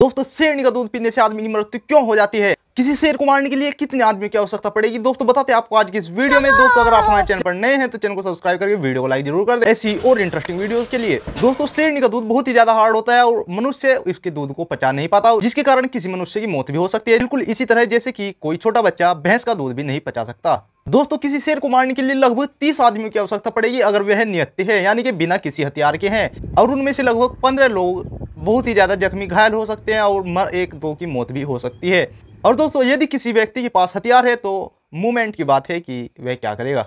दोस्तों शेरनी का दूध पीने से आदमी की मृत्यु क्यों हो जाती है किसी शेर को मारने के लिए कितने आदमी की आवश्यकता पड़ेगी दोस्तों बताते आपको आज की इस वीडियो में दोस्तों अगर आप हमारे चैनल पर नए हैं तो चैनल को सब्सक्राइब करके वीडियो को लाइक जरूर कर दे ऐसी और इंटरेस्टिंग वीडियोस के लिए दोस्तों शेरनी का दूध बहुत ही ज्यादा हार्ड होता है और मनुष्य इसके दूध को पचा नहीं पाता जिसके कारण किसी मनुष्य की मौत भी हो सकती है बिल्कुल इसी तरह जैसे की कोई छोटा बच्चा भैंस का दूध भी नहीं पचा सकता दोस्तों किसी शेर को मारने के लिए लगभग तीस आदमियों की आवश्यकता पड़ेगी अगर वह नियत है यानी कि बिना किसी हथियार के हैं और उनमें से लगभग पंद्रह लोग बहुत ही ज़्यादा जख्मी घायल हो सकते हैं और मर एक दो की मौत भी हो सकती है और दोस्तों यदि किसी व्यक्ति के पास हथियार है तो मूवमेंट की बात है कि वह क्या करेगा